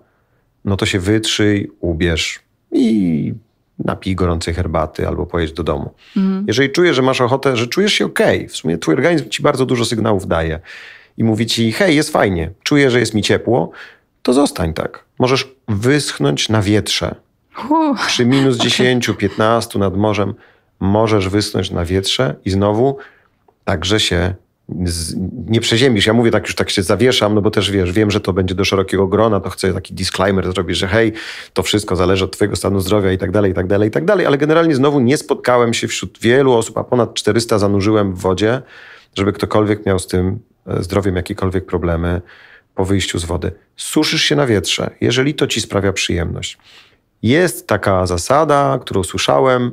no to się wytrzyj, ubierz i napij gorącej herbaty albo pojedź do domu. Mhm. Jeżeli czujesz, że masz ochotę, że czujesz się ok, w sumie twój organizm ci bardzo dużo sygnałów daje i mówi ci, hej, jest fajnie, czuję, że jest mi ciepło, to zostań tak. Możesz wyschnąć na wietrze. Uh, Przy minus 10, okay. 15 nad morzem możesz wyschnąć na wietrze i znowu także się z, nie przeziemisz. Ja mówię tak, już tak się zawieszam, no bo też wiesz, wiem, że to będzie do szerokiego grona, to chcę taki disclaimer zrobić, że hej, to wszystko zależy od twojego stanu zdrowia i tak dalej, i tak dalej, i tak dalej, ale generalnie znowu nie spotkałem się wśród wielu osób, a ponad 400 zanurzyłem w wodzie, żeby ktokolwiek miał z tym E, zdrowiem jakiekolwiek problemy po wyjściu z wody. Suszysz się na wietrze, jeżeli to ci sprawia przyjemność. Jest taka zasada, którą słyszałem,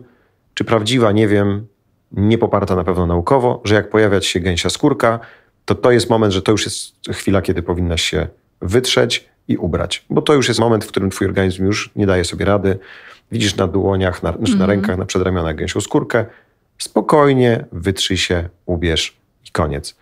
czy prawdziwa, nie wiem, nie poparta na pewno naukowo, że jak pojawia się gęsia skórka, to to jest moment, że to już jest chwila, kiedy powinnaś się wytrzeć i ubrać, bo to już jest moment, w którym twój organizm już nie daje sobie rady. Widzisz na dłoniach, na, znaczy na mhm. rękach, na przedramionach gęsią skórkę. Spokojnie wytrzyj się, ubierz i koniec.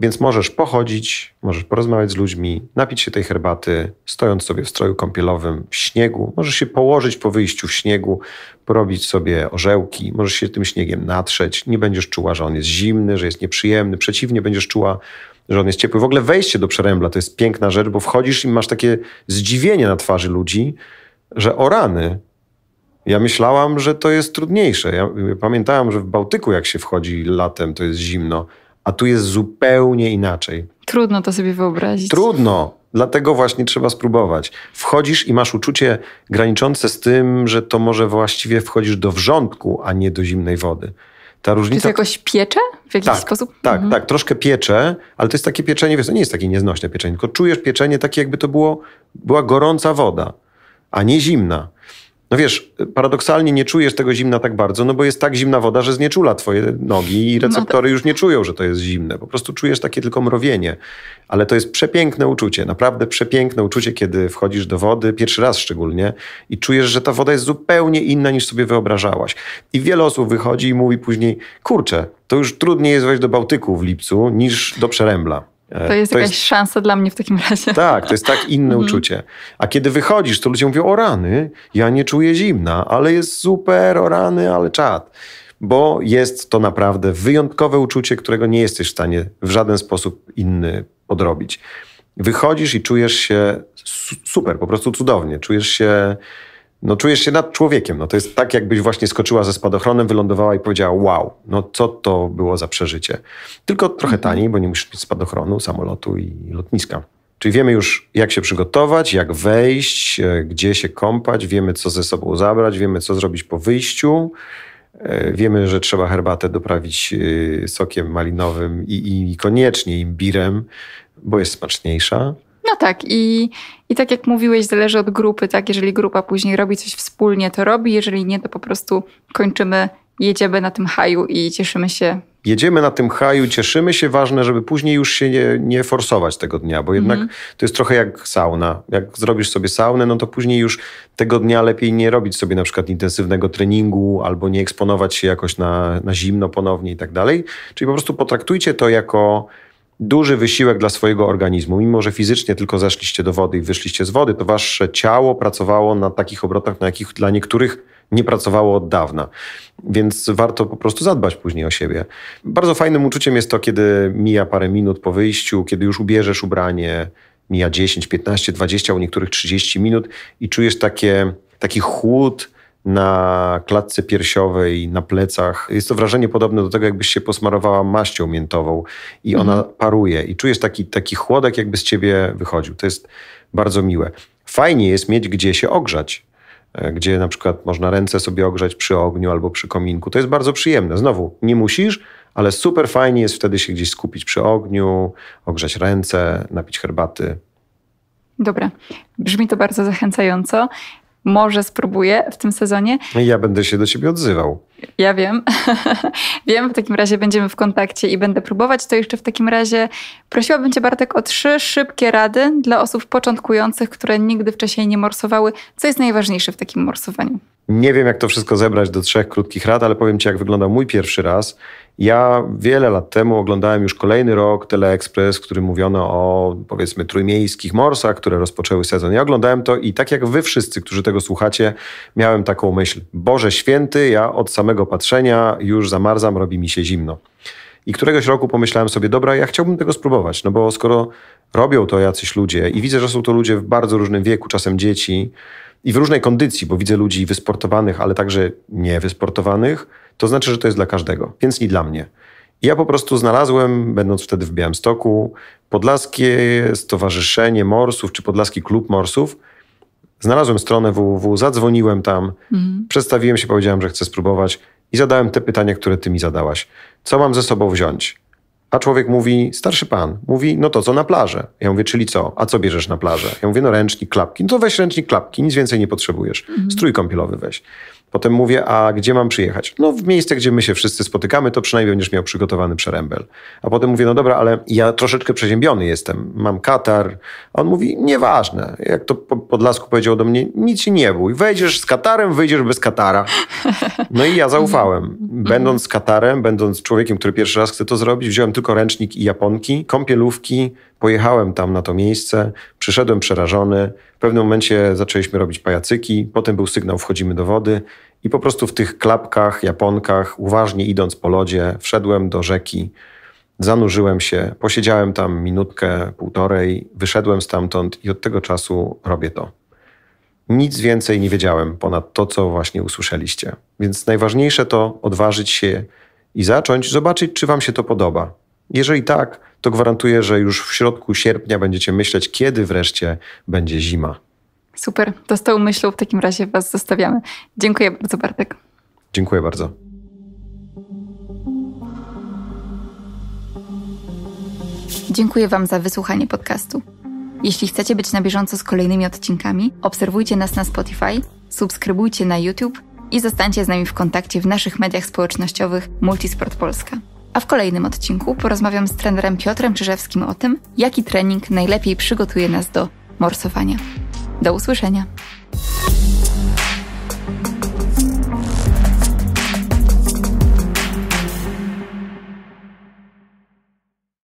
Więc możesz pochodzić, możesz porozmawiać z ludźmi, napić się tej herbaty, stojąc sobie w stroju kąpielowym, w śniegu. Możesz się położyć po wyjściu w śniegu, porobić sobie orzełki, możesz się tym śniegiem natrzeć. Nie będziesz czuła, że on jest zimny, że jest nieprzyjemny. Przeciwnie, będziesz czuła, że on jest ciepły. W ogóle wejście do przerębla to jest piękna rzecz, bo wchodzisz i masz takie zdziwienie na twarzy ludzi, że o rany, ja myślałam, że to jest trudniejsze. Ja pamiętałam, że w Bałtyku, jak się wchodzi latem, to jest zimno, a tu jest zupełnie inaczej. Trudno to sobie wyobrazić. Trudno. Dlatego właśnie trzeba spróbować. Wchodzisz i masz uczucie graniczące z tym, że to może właściwie wchodzisz do wrzątku, a nie do zimnej wody. Ta różnica... Czy to jakoś piecze w jakiś tak, sposób? Tak, mhm. tak, troszkę piecze, ale to jest takie pieczenie, wiesz, to nie jest takie nieznośne pieczenie, tylko czujesz pieczenie takie, jakby to było, była gorąca woda, a nie zimna. No wiesz, paradoksalnie nie czujesz tego zimna tak bardzo, no bo jest tak zimna woda, że znieczula twoje nogi i no receptory już nie czują, że to jest zimne. Po prostu czujesz takie tylko mrowienie. Ale to jest przepiękne uczucie, naprawdę przepiękne uczucie, kiedy wchodzisz do wody, pierwszy raz szczególnie, i czujesz, że ta woda jest zupełnie inna niż sobie wyobrażałaś. I wiele osób wychodzi i mówi później, kurczę, to już trudniej jest wejść do Bałtyku w lipcu niż do Przerębla. E, to jest to jakaś jest... szansa dla mnie w takim razie. Tak, to jest tak inne mhm. uczucie. A kiedy wychodzisz, to ludzie mówią, o rany, ja nie czuję zimna, ale jest super, o rany, ale czad. Bo jest to naprawdę wyjątkowe uczucie, którego nie jesteś w stanie w żaden sposób inny odrobić. Wychodzisz i czujesz się super, po prostu cudownie. Czujesz się no czujesz się nad człowiekiem. No to jest tak, jakbyś właśnie skoczyła ze spadochronem, wylądowała i powiedziała wow, no co to było za przeżycie. Tylko trochę mhm. taniej, bo nie musisz mieć spadochronu, samolotu i lotniska. Czyli wiemy już, jak się przygotować, jak wejść, e, gdzie się kąpać, wiemy, co ze sobą zabrać, wiemy, co zrobić po wyjściu. E, wiemy, że trzeba herbatę doprawić e, sokiem malinowym i, i koniecznie imbirem, bo jest smaczniejsza. No tak, i i tak jak mówiłeś, zależy od grupy, tak? Jeżeli grupa później robi coś wspólnie, to robi, jeżeli nie, to po prostu kończymy, jedziemy na tym haju i cieszymy się. Jedziemy na tym haju, cieszymy się, ważne, żeby później już się nie, nie forsować tego dnia, bo jednak mhm. to jest trochę jak sauna. Jak zrobisz sobie saunę, no to później już tego dnia lepiej nie robić sobie na przykład intensywnego treningu albo nie eksponować się jakoś na, na zimno ponownie i tak dalej. Czyli po prostu potraktujcie to jako duży wysiłek dla swojego organizmu. Mimo, że fizycznie tylko zeszliście do wody i wyszliście z wody, to wasze ciało pracowało na takich obrotach, na jakich dla niektórych nie pracowało od dawna. Więc warto po prostu zadbać później o siebie. Bardzo fajnym uczuciem jest to, kiedy mija parę minut po wyjściu, kiedy już ubierzesz ubranie, mija 10, 15, 20, u niektórych 30 minut i czujesz takie, taki chłód, na klatce piersiowej, na plecach. Jest to wrażenie podobne do tego, jakbyś się posmarowała maścią miętową i ona mhm. paruje i czujesz taki, taki chłodek, jakby z ciebie wychodził. To jest bardzo miłe. Fajnie jest mieć gdzie się ogrzać, e, gdzie na przykład można ręce sobie ogrzać przy ogniu albo przy kominku. To jest bardzo przyjemne. Znowu, nie musisz, ale super fajnie jest wtedy się gdzieś skupić przy ogniu, ogrzać ręce, napić herbaty. Dobra, brzmi to bardzo zachęcająco. Może spróbuję w tym sezonie. No ja będę się do ciebie odzywał. Ja wiem. wiem, w takim razie będziemy w kontakcie i będę próbować. To jeszcze w takim razie prosiłabym cię, Bartek, o trzy szybkie rady dla osób początkujących, które nigdy wcześniej nie morsowały. Co jest najważniejsze w takim morsowaniu? Nie wiem, jak to wszystko zebrać do trzech krótkich rad, ale powiem ci, jak wyglądał mój pierwszy raz. Ja wiele lat temu oglądałem już kolejny rok Teleexpress, w którym mówiono o powiedzmy trójmiejskich morsach, które rozpoczęły sezon. Ja oglądałem to i tak jak wy wszyscy, którzy tego słuchacie, miałem taką myśl. Boże święty, ja od samego patrzenia już zamarzam, robi mi się zimno. I któregoś roku pomyślałem sobie, dobra, ja chciałbym tego spróbować, no bo skoro robią to jacyś ludzie i widzę, że są to ludzie w bardzo różnym wieku, czasem dzieci i w różnej kondycji, bo widzę ludzi wysportowanych, ale także niewysportowanych, to znaczy, że to jest dla każdego, więc nie dla mnie. Ja po prostu znalazłem, będąc wtedy w Białymstoku, Podlaskie Stowarzyszenie Morsów czy Podlaski Klub Morsów. Znalazłem stronę www, zadzwoniłem tam, mhm. przedstawiłem się, powiedziałem, że chcę spróbować i zadałem te pytania, które ty mi zadałaś. Co mam ze sobą wziąć? A człowiek mówi, starszy pan, mówi, no to co na plażę? Ja mówię, czyli co? A co bierzesz na plażę? Ja mówię, no ręcznik, klapki. No to weź ręcznik, klapki, nic więcej nie potrzebujesz. Mhm. Strój kąpielowy weź. Potem mówię, a gdzie mam przyjechać? No w miejsce, gdzie my się wszyscy spotykamy, to przynajmniej będziesz miał przygotowany przerębel. A potem mówię, no dobra, ale ja troszeczkę przeziębiony jestem, mam katar. A on mówi, nieważne. Jak to po Podlasku powiedział do mnie, nic nie bój, wejdziesz z katarem, wyjdziesz bez katara. No i ja zaufałem. Będąc z katarem, będąc człowiekiem, który pierwszy raz chce to zrobić, wziąłem tylko ręcznik i japonki, kąpielówki, pojechałem tam na to miejsce, przyszedłem przerażony, pewnym momencie zaczęliśmy robić pajacyki, potem był sygnał wchodzimy do wody i po prostu w tych klapkach, japonkach, uważnie idąc po lodzie, wszedłem do rzeki, zanurzyłem się, posiedziałem tam minutkę, półtorej, wyszedłem stamtąd i od tego czasu robię to. Nic więcej nie wiedziałem ponad to, co właśnie usłyszeliście. Więc najważniejsze to odważyć się i zacząć, zobaczyć, czy Wam się to podoba. Jeżeli tak, to gwarantuję, że już w środku sierpnia będziecie myśleć, kiedy wreszcie będzie zima. Super, to z tą myślą w takim razie Was zostawiamy. Dziękuję bardzo, Bartek. Dziękuję bardzo. Dziękuję Wam za wysłuchanie podcastu. Jeśli chcecie być na bieżąco z kolejnymi odcinkami, obserwujcie nas na Spotify, subskrybujcie na YouTube i zostańcie z nami w kontakcie w naszych mediach społecznościowych Multisport Polska. A w kolejnym odcinku porozmawiam z trenerem Piotrem Czyżewskim o tym, jaki trening najlepiej przygotuje nas do morsowania. Do usłyszenia!